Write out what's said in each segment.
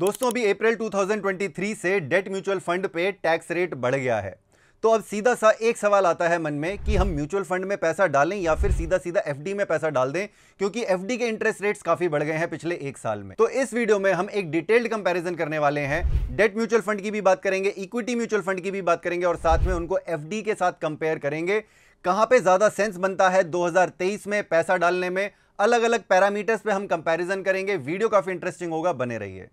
दोस्तों अभी अप्रैल 2023 से डेट म्यूचुअल फंड पे टैक्स रेट बढ़ गया है तो अब सीधा सा एक सवाल आता है मन में कि हम म्यूचुअल फंड में पैसा डालें या फिर सीधा सीधा एफडी में पैसा डाल दें क्योंकि एफडी के इंटरेस्ट रेट्स काफी बढ़ गए हैं पिछले एक साल में तो इस वीडियो में हम एक डिटेल्ड कंपेरिजन करने वाले हैं डेट म्यूचुअल फंड की भी बात करेंगे इक्विटी म्यूचुअल फंड की भी बात करेंगे और साथ में उनको एफ के साथ कंपेयर करेंगे कहाँ पे ज़्यादा सेंस बनता है 2023 में पैसा डालने में अलग अलग पैरामीटर्स पे हम कंपैरिजन करेंगे वीडियो काफ़ी इंटरेस्टिंग होगा बने रहिए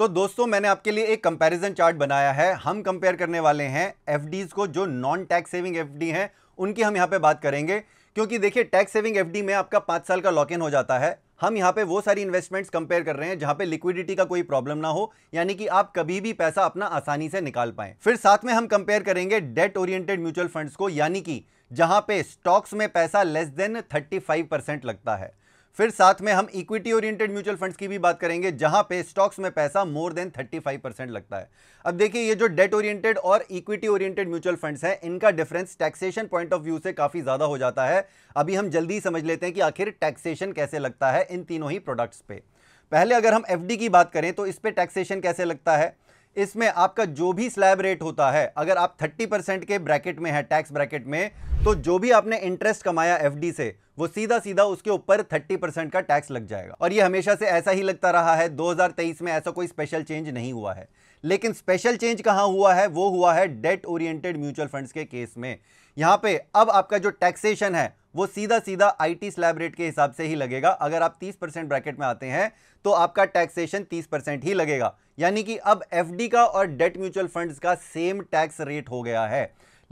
तो दोस्तों मैंने आपके लिए एक कंपैरिजन चार्ट बनाया है हम कंपेयर करने वाले हैं एफ को जो नॉन टैक्स सेविंग एफ हैं उनकी हम यहाँ पे बात करेंगे क्योंकि देखिए टैक्स सेविंग एफ में आपका पाँच साल का लॉक इन हो जाता है हम यहाँ पे वो सारी इन्वेस्टमेंट्स कंपेयर कर रहे हैं जहाँ पे लिक्विडिटी का कोई प्रॉब्लम ना हो यानी कि आप कभी भी पैसा अपना आसानी से निकाल पाएं फिर साथ में हम कंपेयर करेंगे डेट ओरिएंटेड म्यूचुअल फंड्स को यानी कि जहाँ पे स्टॉक्स में पैसा लेस देन 35 परसेंट लगता है फिर साथ में हम इक्विटी ओरिएंटेड म्यूचुअल फंड्स की भी बात करेंगे जहां पे स्टॉक्स में पैसा मोर देन 35 परसेंट लगता है अब देखिए ये जो डेट ओरिएंटेड और इक्विटी ओरिएंटेड म्यूचुअल फंड्स हैं इनका difference taxation point of view से काफ़ी ज़्यादा हो जाता है अभी हम जल्दी ही समझ लेते हैं कि आखिर टैक्सेशन कैसे लगता है इन तीनों ही प्रोडक्ट्स पे पहले अगर हम एफ की बात करें तो इस पर टैक्सेशन कैसे लगता है इसमें आपका जो भी स्लैब रेट होता है अगर आप 30 परसेंट के ब्रैकेट में है टैक्स ब्रैकेट में तो जो भी आपने इंटरेस्ट कमाया एफडी से वो सीधा सीधा उसके ऊपर 30 परसेंट का टैक्स लग जाएगा और ये हमेशा से ऐसा ही लगता रहा है 2023 में ऐसा कोई स्पेशल चेंज नहीं हुआ है लेकिन स्पेशल चेंज कहाँ हुआ है वो हुआ है डेट ओरिएंटेड म्यूचुअल फंड्स के केस में यहाँ पे अब आपका जो टैक्सेशन है वो सीधा सीधा आईटी स्लैब रेट के हिसाब से ही लगेगा अगर आप 30 परसेंट ब्रैकेट में आते हैं तो आपका टैक्सेशन 30 परसेंट ही लगेगा यानी कि अब एफडी का और डेट म्यूचुअल फंड्स का सेम टैक्स रेट हो गया है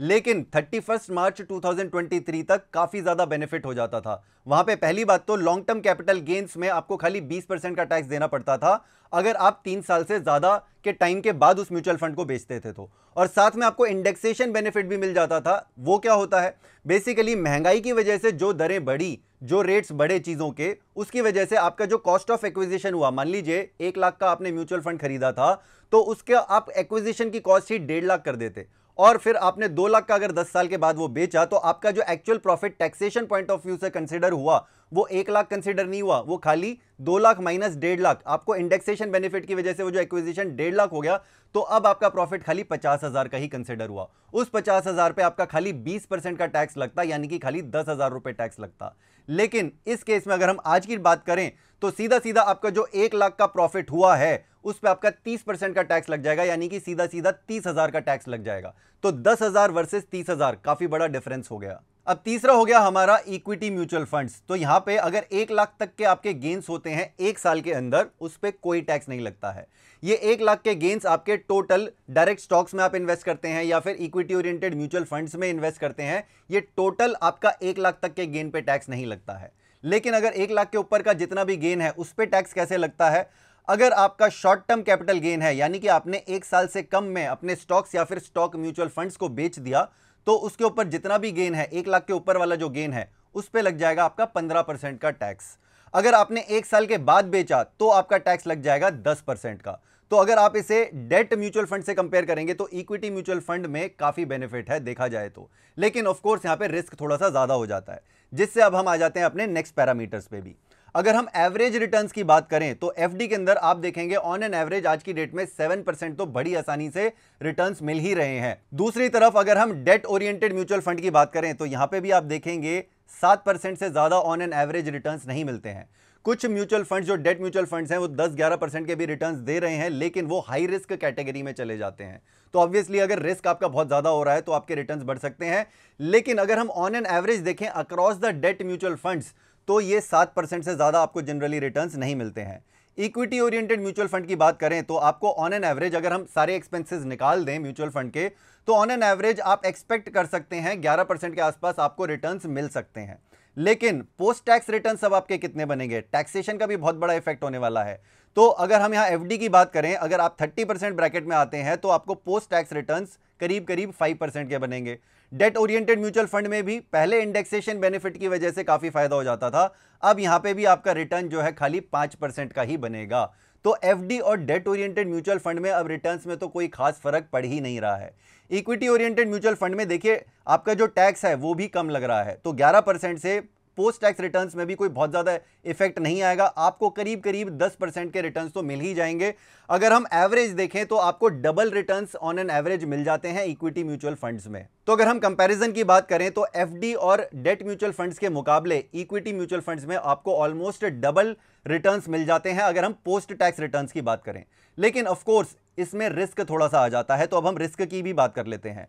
लेकिन 31 मार्च 2023 तक काफ़ी ज़्यादा बेनिफिट हो जाता था वहां पे पहली बात तो लॉन्ग टर्म कैपिटल गेन्स में आपको खाली 20 परसेंट का टैक्स देना पड़ता था अगर आप तीन साल से ज़्यादा के टाइम के बाद उस म्यूचुअल फंड को बेचते थे तो और साथ में आपको इंडेक्सेशन बेनिफिट भी मिल जाता था वो क्या होता है बेसिकली महंगाई की वजह से जो दरें बढ़ी जो रेट्स बढ़े चीज़ों के उसकी वजह से आपका जो कॉस्ट ऑफ एक्विजिशन हुआ मान लीजिए एक लाख का आपने म्यूचुअल फंड खरीदा था तो उसके आप एक्विजिशन की कॉस्ट ही डेढ़ लाख कर देते और फिर आपने दो लाख का अगर दस साल के बाद वो बेचा तो आपका जो actual profit taxation point of view से कंसिडर हुआ वो एक लाख कंसिडर नहीं हुआ वो खाली दो लाख माइनस डेढ़ लाख आपको इंडेक्सेशन बेनिफिट की वजह से वो जो एक्विजिशन डेढ़ लाख हो गया तो अब आपका प्रॉफिट खाली पचास हजार का ही कंसिडर हुआ उस पचास हजार पे आपका खाली बीस परसेंट का टैक्स लगता यानी कि खाली दस हजार रुपये टैक्स लगता लेकिन इस केस में अगर हम आज की बात करें तो सीधा सीधा आपका जो एक लाख का प्रॉफिट हुआ है उस पर आपका 30 परसेंट का टैक्स लग जाएगा यानी कि सीधा सीधा तीस हज़ार का टैक्स लग जाएगा तो दस हज़ार वर्सेज तीस हज़ार काफ़ी बड़ा डिफरेंस हो गया अब तीसरा हो गया हमारा इक्विटी म्यूचुअल फंड्स तो यहां पे अगर एक लाख तक के आपके गेंस होते हैं एक साल के अंदर उस पर कोई टैक्स नहीं लगता है ये एक लाख के गेंस आपके टोटल डायरेक्ट स्टॉक्स में आप इन्वेस्ट करते हैं या फिर इक्विटी ओरिएंटेड म्यूचुअल फंड्स में इन्वेस्ट करते हैं ये टोटल आपका एक लाख तक के गेन पे टैक्स नहीं लगता है लेकिन अगर एक लाख के ऊपर का जितना भी गेन है उस पर टैक्स कैसे लगता है अगर आपका शॉर्ट टर्म कैपिटल गेन है यानी कि आपने एक साल से कम में अपने स्टॉक्स या फिर स्टॉक म्यूचुअल फंड्स को बेच दिया तो उसके ऊपर जितना भी गेन है एक लाख के ऊपर वाला जो गेन है उस पर लग जाएगा आपका पंद्रह परसेंट का टैक्स अगर आपने एक साल के बाद बेचा तो आपका टैक्स लग जाएगा दस परसेंट का तो अगर आप इसे डेट म्यूचुअल फंड से कंपेयर करेंगे तो इक्विटी म्यूचुअल फंड में काफ़ी बेनिफिट है देखा जाए तो लेकिन ऑफकोर्स यहाँ पे रिस्क थोड़ा सा ज़्यादा हो जाता है जिससे अब हम आ जाते हैं अपने नेक्स्ट पैरामीटर्स पे भी अगर हम एवरेज रिटर्न की बात करें तो एफ के अंदर आप देखेंगे ऑन एन एवरेज आज की डेट में सेवन परसेंट तो बड़ी आसानी से रिटर्न मिल ही रहे हैं दूसरी तरफ अगर हम डेट ओरिएंटेड म्यूचुअल फंड की बात करें तो यहां पर भी आप देखेंगे सात परसेंट से ज़्यादा ऑन एन एवरेज रिटर्न नहीं मिलते हैं कुछ म्यूचुअल फंड्स जो डेट म्यूचुअल फंड्स हैं वो 10-11 परसेंट के भी रिटर्न्स दे रहे हैं लेकिन वो हाई रिस्क कैटेगरी में चले जाते हैं तो ऑब्वियसली अगर रिस्क आपका बहुत ज़्यादा हो रहा है तो आपके रिटर्न्स बढ़ सकते हैं लेकिन अगर हम ऑन एन एवरेज देखें across the debt mutual funds तो ये सात परसेंट से ज़्यादा आपको जनरली रिटर्न्स नहीं मिलते हैं इक्विटी ओरिएंटेड म्यूचुअल फंड की बात करें तो आपको ऑन एन एवरेज अगर हम सारे एक्सपेंसेस निकाल दें म्यूचुअल फंड के तो ऑन एन एवरेज आप एक्सपेक्ट कर सकते हैं ग्यारह परसेंट के आसपास आपको रिटर्न मिल सकते हैं लेकिन पोस्ट टैक्स रिटर्न अब आपके कितने बनेंगे टैक्सेशन का भी बहुत बड़ा इफेक्ट होने वाला है तो अगर हम यहाँ एफ की बात करें अगर आप थर्टी ब्रैकेट में आते हैं तो आपको पोस्ट टैक्स रिटर्न करीब करीब फाइव के बनेंगे डेट ओरिएंटेड म्यूचुअल फंड में भी पहले इंडेक्सेशन बेनिफिट की वजह से काफ़ी फायदा हो जाता था अब यहां पे भी आपका रिटर्न जो है खाली पांच परसेंट का ही बनेगा तो एफ और डेट ओरिएंटेड म्यूचुअल फंड में अब रिटर्न्स में तो कोई खास फर्क पड़ ही नहीं रहा है इक्विटी ओरिएंटेड म्यूचुअल फंड में देखिए आपका जो टैक्स है वो भी कम लग रहा है तो ग्यारह परसेंट से पोस्ट टैक्स रिटर्न्स में भी कोई बहुत ज़्यादा इफेक्ट नहीं आएगा आपको करीब करीब 10 परसेंट के रिटर्न्स तो मिल ही जाएंगे अगर हम एवरेज देखें तो आपको double returns on an average मिल जाते हैं इक्विटी म्यूचुअल फंड्स में तो अगर हम कंपैरिजन की बात करें तो एफ और डेट म्यूचुअल फंड्स के मुकाबले इक्विटी म्यूचुअल फंड्स में आपको ऑलमोस्ट डबल रिटर्न्स मिल जाते हैं अगर हम पोस्ट टैक्स रिटर्न्स की बात करें लेकिन ऑफकोर्स इसमें रिस्क थोड़ा सा आ जाता है तो अब हम रिस्क की भी बात कर लेते हैं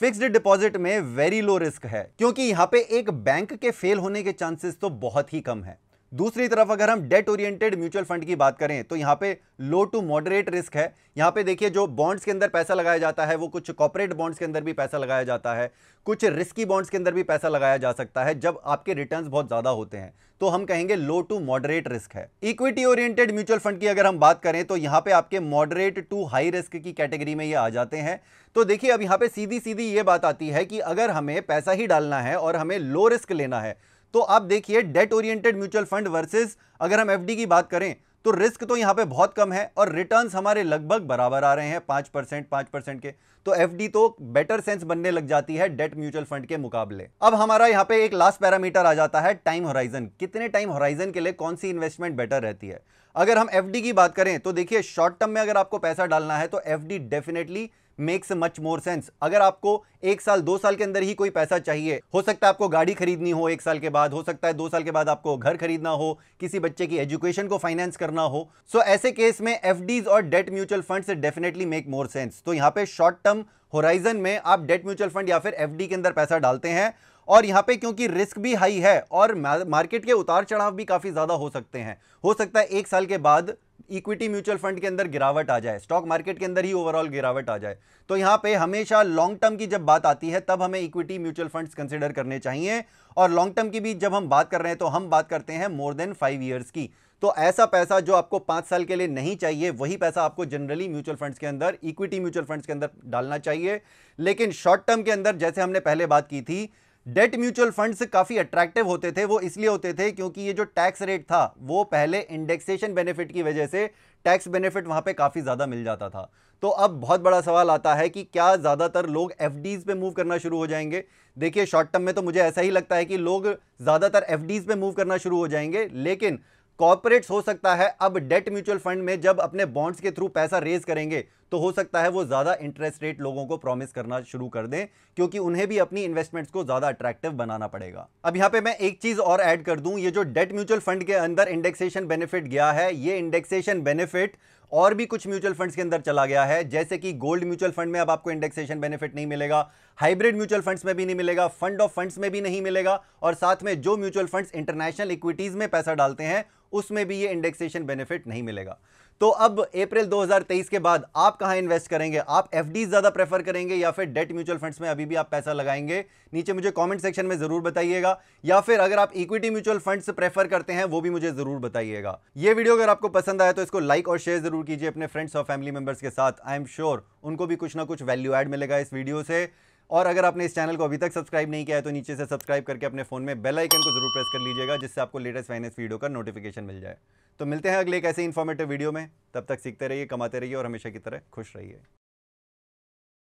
फिक्स्ड डिपॉजिट में वेरी लो रिस्क है क्योंकि यहां पे एक बैंक के फेल होने के चांसेस तो बहुत ही कम है दूसरी तरफ अगर हम डेट ओरिएंटेड म्यूचुअल फंड की बात करें तो यहाँ पे लो टू मॉडरेट रिस्क है यहाँ पे देखिए जो बॉन्ड्स के अंदर पैसा लगाया जाता है वो कुछ कॉपोरेट बॉन्ड्स के अंदर भी पैसा लगाया जाता है कुछ रिस्की बॉन्ड्स के अंदर भी पैसा लगाया जा सकता है जब आपके रिटर्न बहुत ज़्यादा होते हैं तो हम कहेंगे लो टू मॉडरेट रिस्क है इक्विटी ओरिएंटेड म्यूचुअल फंड की अगर हम बात करें तो यहाँ पे आपके मॉडरेट टू हाई रिस्क की कैटेगरी में ये आ जाते हैं तो देखिए अब यहाँ पे सीधी सीधी ये बात आती है कि अगर हमें पैसा ही डालना है और हमें लो रिस्क लेना है तो आप देखिए debt oriented mutual fund versus अगर हम एफडी की बात करें तो रिस्क तो यहां पे बहुत कम है और रिटर्न हमारे लगभग बराबर आ रहे हैं पांच परसेंट पांच परसेंट के तो एफडी तो बेटर सेंस बनने लग जाती है डेट म्यूचुअल फंड के मुकाबले अब हमारा यहां पे एक लास्ट पैरामीटर आ जाता है टाइम होराइजन कितने टाइम होराइजन के लिए कौन सी इन्वेस्टमेंट बेटर रहती है अगर हम एफ की बात करें तो देखिए शॉर्ट टर्म में अगर आपको पैसा डालना है तो F definitely makes much more sense अगर आपको एक साल दो साल के अंदर ही कोई पैसा चाहिए हो सकता है आपको गाड़ी खरीदनी हो एक साल के बाद हो सकता है दो साल के बाद आपको घर खरीदना हो किसी बच्चे की एजुकेशन को फाइनेंस करना हो सो so, ऐसे केस में एफ और debt mutual fund definitely make more sense तो यहाँ पे शॉर्ट टर्म होराइजन में आप डेट म्यूचुअल फंड या फिर एफ के अंदर पैसा डालते हैं और यहाँ पे क्योंकि रिस्क भी हाई है और मार्केट के उतार चढ़ाव भी काफ़ी ज़्यादा हो सकते हैं हो सकता है एक साल के बाद इक्विटी म्यूचुअल फंड के अंदर गिरावट आ जाए स्टॉक मार्केट के अंदर ही ओवरऑल गिरावट आ जाए तो यहां पे हमेशा लॉन्ग टर्म की जब बात आती है तब हमें इक्विटी म्यूचुअल फंड्स कंसिडर करने चाहिए और लॉन्ग टर्म की भी जब हम बात कर रहे हैं तो हम बात करते हैं मोर देन फाइव ईयर्स की तो ऐसा पैसा जो आपको पांच साल के लिए नहीं चाहिए वही पैसा आपको जनरली म्यूचुअल फंड्स के अंदर इक्विटी म्यूचुअल फंड्स के अंदर डालना चाहिए लेकिन शॉर्ट टर्म के अंदर जैसे हमने पहले बात की थी डेट म्यूचुअल फंड्स काफ़ी अट्रैक्टिव होते थे वो इसलिए होते थे क्योंकि ये जो टैक्स रेट था वो पहले इंडेक्सेशन बेनिफिट की वजह से टैक्स बेनिफिट वहां पे काफ़ी ज़्यादा मिल जाता था तो अब बहुत बड़ा सवाल आता है कि क्या ज़्यादातर लोग एफ पे मूव करना शुरू हो जाएंगे देखिए शॉर्ट टर्म में तो मुझे ऐसा ही लगता है कि लोग ज़्यादातर एफ पे मूव करना शुरू हो जाएंगे लेकिन कॉर्पोरेट्स हो सकता है अब डेट म्यूचुअल फंड में जब अपने बॉन्ड्स के थ्रू पैसा रेज करेंगे तो हो सकता है वो ज़्यादा इंटरेस्ट रेट लोगों को प्रॉमिस करना शुरू कर दें क्योंकि उन्हें भी अपनी इन्वेस्टमेंट्स को ज़्यादा अट्रैक्टिव बनाना पड़ेगा अब यहां पे मैं एक चीज़ और ऐड कर दूं ये जो डेट म्यूचुअल फंड के अंदर इंडेक्सेशन बेनिफिट गया है ये इंडेक्सेशन बेनिफिट और भी कुछ म्यूचुअल फंड्स के अंदर चला गया है जैसे कि गोल्ड म्यूचुअल फंड में अब आपको इंडेक्सेशन बेनिफिट नहीं मिलेगा हाइब्रिड म्यूचुअल फंड्स में भी नहीं मिलेगा फंड ऑफ फंड्स में भी नहीं मिलेगा और साथ में जो म्यूचुअल फंड्स इंटरनेशनल इक्विटीज में पैसा डालते हैं उसमें भी ये इंडेक्सेशन बेनिफिट नहीं मिलेगा तो अब अप्रैल 2023 के बाद आप कहाँ इन्वेस्ट करेंगे आप एफ ज़्यादा प्रेफर करेंगे या फिर डेट म्यूचुअल फंड्स में अभी भी आप पैसा लगाएंगे नीचे मुझे कॉमेंट सेक्शन में ज़रूर बताइएगा या फिर अगर आप इक्विटी म्यूचुअल फंड्स प्रेफर करते हैं वो भी मुझे ज़रूर बताइएगा ये वीडियो अगर आपको पसंद आया तो इसको लाइक और शेयर ज़रूर कीजिए अपने फ्रेंड्स और फैमिली मेम्बर्स के साथ आई एम श्योर उनको भी कुछ ना कुछ वैल्यू एड मिलेगा इस वीडियो से और अगर आपने इस चैनल को अभी तक सब्सक्राइब नहीं किया है तो नीचे से सब्सक्राइब करके अपने फ़ोन में बेल आइकन को जरूर प्रेस कर लीजिएगा जिससे आपको लेटेस्ट फाइनेंस वीडियो का नोटिफिकेशन मिल जाए तो मिलते हैं अगले एक ऐसे इन्फॉर्मेटिव वीडियो में तब तक सीखते रहिए कमाते रहिए और हमेशा की तरह खुश रहिए